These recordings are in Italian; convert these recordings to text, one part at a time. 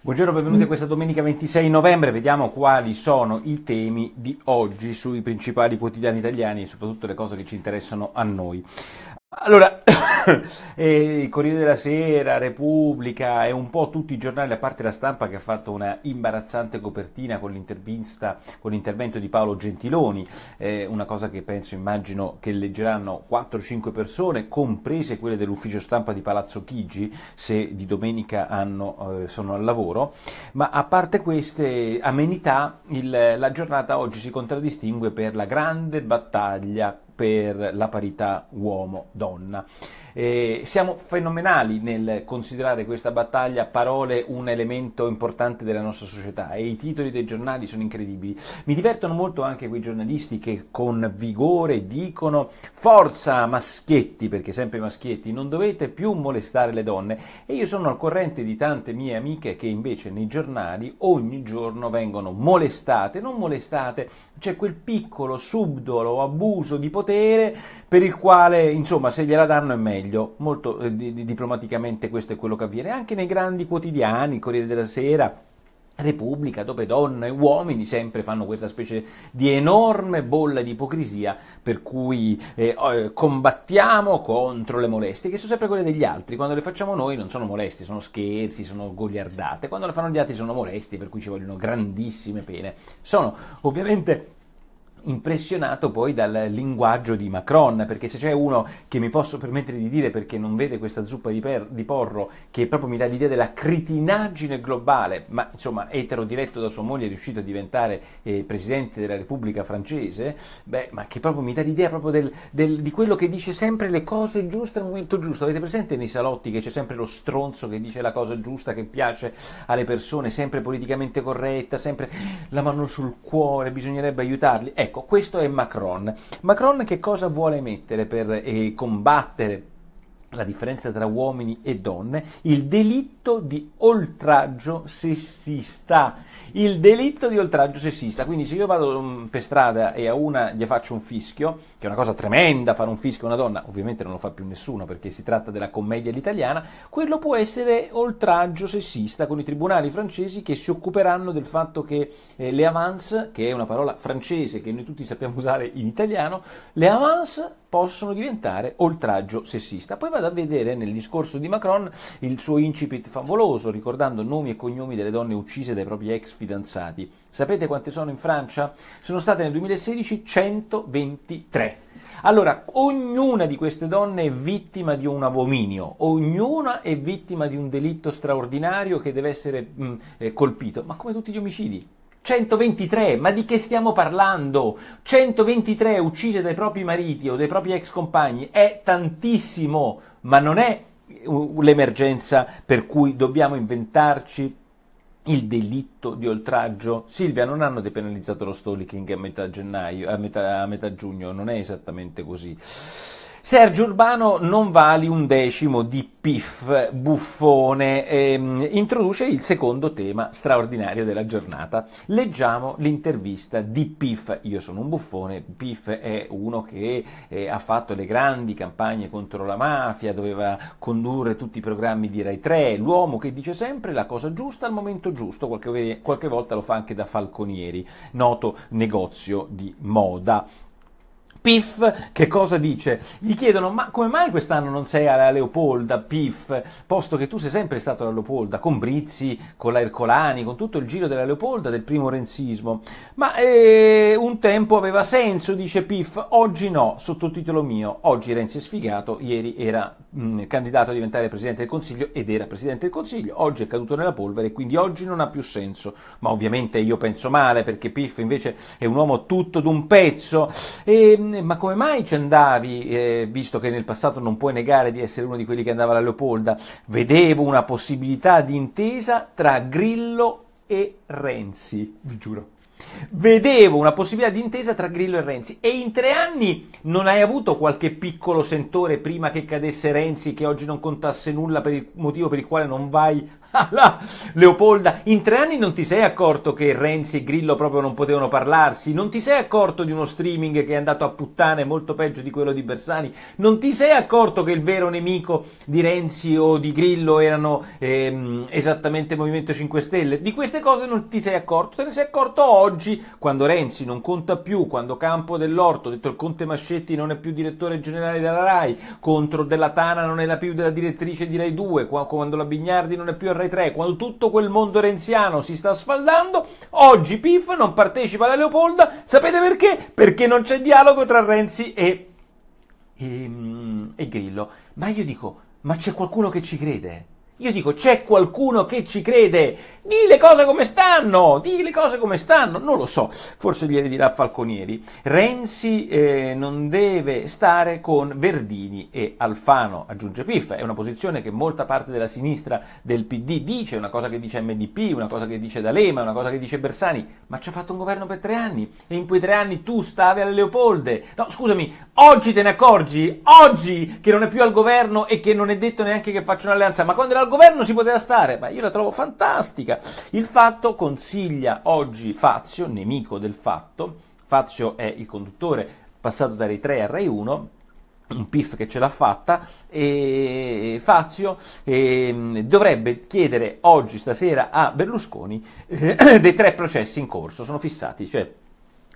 Buongiorno, benvenuti a questa domenica 26 novembre, vediamo quali sono i temi di oggi sui principali quotidiani italiani e soprattutto le cose che ci interessano a noi. Allora, eh, Corriere della Sera, Repubblica e un po' tutti i giornali, a parte la stampa che ha fatto una imbarazzante copertina con, con l'intervento di Paolo Gentiloni, eh, una cosa che penso, immagino, che leggeranno 4-5 persone, comprese quelle dell'ufficio stampa di Palazzo Chigi, se di domenica hanno, eh, sono al lavoro, ma a parte queste amenità, il, la giornata oggi si contraddistingue per la grande battaglia per la parità uomo-donna. Eh, siamo fenomenali nel considerare questa battaglia parole un elemento importante della nostra società e i titoli dei giornali sono incredibili. Mi divertono molto anche quei giornalisti che con vigore dicono forza maschietti, perché sempre maschietti, non dovete più molestare le donne. E io sono al corrente di tante mie amiche che invece nei giornali ogni giorno vengono molestate, non molestate, c'è quel piccolo subdolo abuso di potere per il quale insomma se gliela danno è meglio meglio, molto eh, di, diplomaticamente questo è quello che avviene, anche nei grandi quotidiani, Corriere della Sera, Repubblica, dove donne e uomini sempre fanno questa specie di enorme bolla di ipocrisia per cui eh, eh, combattiamo contro le molestie, che sono sempre quelle degli altri, quando le facciamo noi non sono molestie, sono scherzi, sono goliardate, quando le fanno gli altri sono molestie, per cui ci vogliono grandissime pene. Sono ovviamente impressionato poi dal linguaggio di Macron, perché se c'è uno che mi posso permettere di dire perché non vede questa zuppa di, per, di porro che proprio mi dà l'idea della cretinaggine globale, ma insomma etero diretto da sua moglie è riuscito a diventare eh, presidente della Repubblica francese, beh, ma che proprio mi dà l'idea proprio del, del, di quello che dice sempre le cose giuste al momento giusto. Avete presente nei salotti che c'è sempre lo stronzo che dice la cosa giusta, che piace alle persone, sempre politicamente corretta, sempre la mano sul cuore, bisognerebbe aiutarli? Ecco, Ecco, questo è Macron. Macron che cosa vuole mettere per eh, combattere la differenza tra uomini e donne, il delitto di oltraggio sessista. Il delitto di oltraggio sessista. Quindi se io vado mm, per strada e a una gli faccio un fischio, che è una cosa tremenda fare un fischio a una donna, ovviamente non lo fa più nessuno perché si tratta della commedia all'italiana, quello può essere oltraggio sessista con i tribunali francesi che si occuperanno del fatto che eh, le avance, che è una parola francese che noi tutti sappiamo usare in italiano, le avance possono diventare oltraggio sessista. Poi vado a vedere nel discorso di Macron il suo incipit favoloso, ricordando nomi e cognomi delle donne uccise dai propri ex fidanzati. Sapete quante sono in Francia? Sono state nel 2016 123. Allora, ognuna di queste donne è vittima di un abominio, ognuna è vittima di un delitto straordinario che deve essere mh, mm, eh, colpito, ma come tutti gli omicidi, 123, ma di che stiamo parlando? 123 uccise dai propri mariti o dai propri ex compagni è tantissimo, ma non è l'emergenza per cui dobbiamo inventarci il delitto di oltraggio. Silvia, non hanno depenalizzato lo stalking a metà, gennaio, a metà, a metà giugno, non è esattamente così. Sergio Urbano non vali un decimo di piff buffone, ehm, introduce il secondo tema straordinario della giornata. Leggiamo l'intervista di Piff. Io sono un buffone, Piff è uno che eh, ha fatto le grandi campagne contro la mafia, doveva condurre tutti i programmi di Rai 3, l'uomo che dice sempre la cosa giusta al momento giusto, qualche, qualche volta lo fa anche da falconieri, noto negozio di moda. PIF che cosa dice? Gli chiedono ma come mai quest'anno non sei alla Leopolda PIF, posto che tu sei sempre stato alla Leopolda, con Brizzi, con la Ercolani, con tutto il giro della Leopolda, del primo renzismo. Ma eh, un tempo aveva senso, dice PIF, oggi no, sottotitolo mio, oggi Renzi è sfigato, ieri era candidato a diventare Presidente del Consiglio ed era Presidente del Consiglio, oggi è caduto nella polvere, e quindi oggi non ha più senso, ma ovviamente io penso male perché Piff invece è un uomo tutto d'un pezzo, e, ehm, ma come mai ci andavi, eh, visto che nel passato non puoi negare di essere uno di quelli che andava alla Leopolda, vedevo una possibilità di intesa tra Grillo e Renzi, vi giuro. Vedevo una possibilità di intesa tra Grillo e Renzi e in tre anni non hai avuto qualche piccolo sentore prima che cadesse Renzi che oggi non contasse nulla per il motivo per il quale non vai alla Leopolda, in tre anni non ti sei accorto che Renzi e Grillo proprio non potevano parlarsi, non ti sei accorto di uno streaming che è andato a puttane molto peggio di quello di Bersani, non ti sei accorto che il vero nemico di Renzi o di Grillo erano ehm, esattamente Movimento 5 Stelle, di queste cose non ti sei accorto, te ne sei accorto oggi quando Renzi non conta più, quando Campo dell'Orto, ha detto il Conte Mascetti non è più direttore generale della RAI, contro Della Tana non è la più della direttrice di RAI 2, quando la Bignardi non è più R3, quando tutto quel mondo renziano si sta sfaldando, oggi PIF non partecipa alla Leopolda, sapete perché? Perché non c'è dialogo tra Renzi e, e, ehm, e Grillo. Ma io dico, ma c'è qualcuno che ci crede? Io dico, c'è qualcuno che ci crede, di le cose come stanno, di le cose come stanno, non lo so, forse gliele dirà Falconieri. Renzi eh, non deve stare con Verdini e Alfano, aggiunge Piffa, è una posizione che molta parte della sinistra del PD dice, una cosa che dice MDP, una cosa che dice D'Alema, una cosa che dice Bersani, ma ci ha fatto un governo per tre anni e in quei tre anni tu stavi alle Leopolde. No, scusami, oggi te ne accorgi, oggi che non è più al governo e che non è detto neanche che faccia un'alleanza, ma quando era al al governo si poteva stare, ma io la trovo fantastica. Il fatto consiglia oggi Fazio, nemico del fatto, Fazio è il conduttore passato da Rai 3 a Rai 1, un PIF che ce l'ha fatta, e Fazio e ehm, dovrebbe chiedere oggi, stasera, a Berlusconi eh, dei tre processi in corso, sono fissati, cioè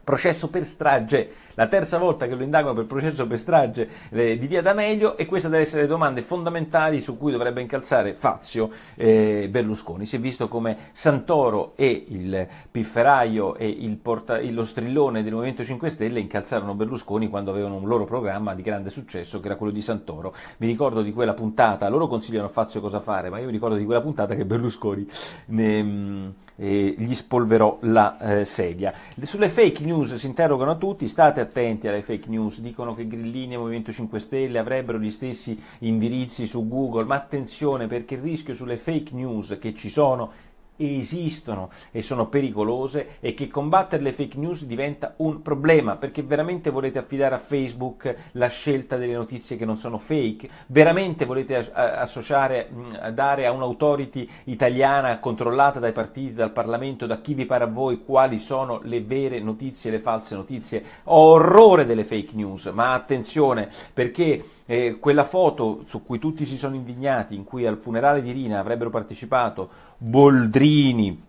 processo per strage la terza volta che lo indagano per processo per strage eh, di Via D'Amelio e queste devono essere le domande fondamentali su cui dovrebbe incalzare Fazio eh, Berlusconi. Si è visto come Santoro e il pifferaio e il porta, lo strillone del Movimento 5 Stelle incalzarono Berlusconi quando avevano un loro programma di grande successo che era quello di Santoro. Mi ricordo di quella puntata, loro consigliano a Fazio cosa fare, ma io mi ricordo di quella puntata che Berlusconi ne, ehm, eh, gli spolverò la eh, sedia. Sulle fake news si interrogano tutti, state attenti alle fake news, dicono che Grillini e Movimento 5 Stelle avrebbero gli stessi indirizzi su Google, ma attenzione perché il rischio sulle fake news che ci sono esistono e sono pericolose e che combattere le fake news diventa un problema perché veramente volete affidare a Facebook la scelta delle notizie che non sono fake? Veramente volete associare, dare a un'autority italiana controllata dai partiti, dal Parlamento, da chi vi pare a voi quali sono le vere notizie le false notizie? Ho orrore delle fake news, ma attenzione perché eh, quella foto su cui tutti si sono indignati, in cui al funerale di Rina avrebbero partecipato Boldrini,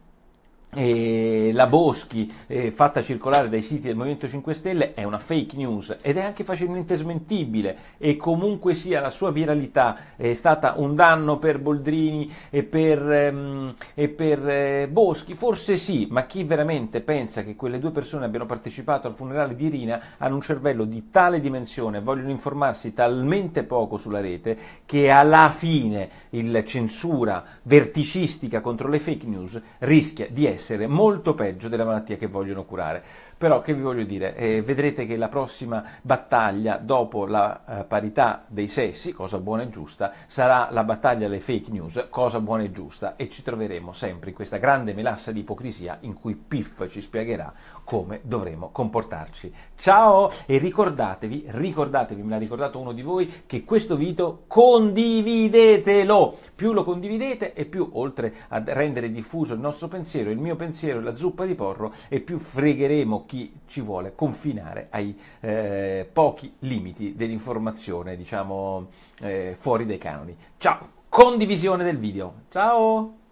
eh, la Boschi eh, fatta circolare dai siti del Movimento 5 Stelle è una fake news ed è anche facilmente smentibile e comunque sia la sua viralità è stata un danno per Boldrini e per, ehm, e per eh, Boschi, forse sì, ma chi veramente pensa che quelle due persone abbiano partecipato al funerale di Irina hanno un cervello di tale dimensione, vogliono informarsi talmente poco sulla rete che alla fine la censura verticistica contro le fake news rischia di essere essere molto peggio della malattia che vogliono curare. Però che vi voglio dire, eh, vedrete che la prossima battaglia dopo la eh, parità dei sessi, cosa buona e giusta, sarà la battaglia alle fake news, cosa buona e giusta, e ci troveremo sempre in questa grande melassa di ipocrisia in cui Piff ci spiegherà come dovremo comportarci. Ciao e ricordatevi, ricordatevi, me l'ha ricordato uno di voi, che questo video condividetelo, più lo condividete e più oltre a rendere diffuso il nostro pensiero, il mio pensiero, la zuppa di porro, e più fregheremo chi ci vuole confinare ai eh, pochi limiti dell'informazione, diciamo, eh, fuori dai canoni. Ciao, condivisione del video. Ciao!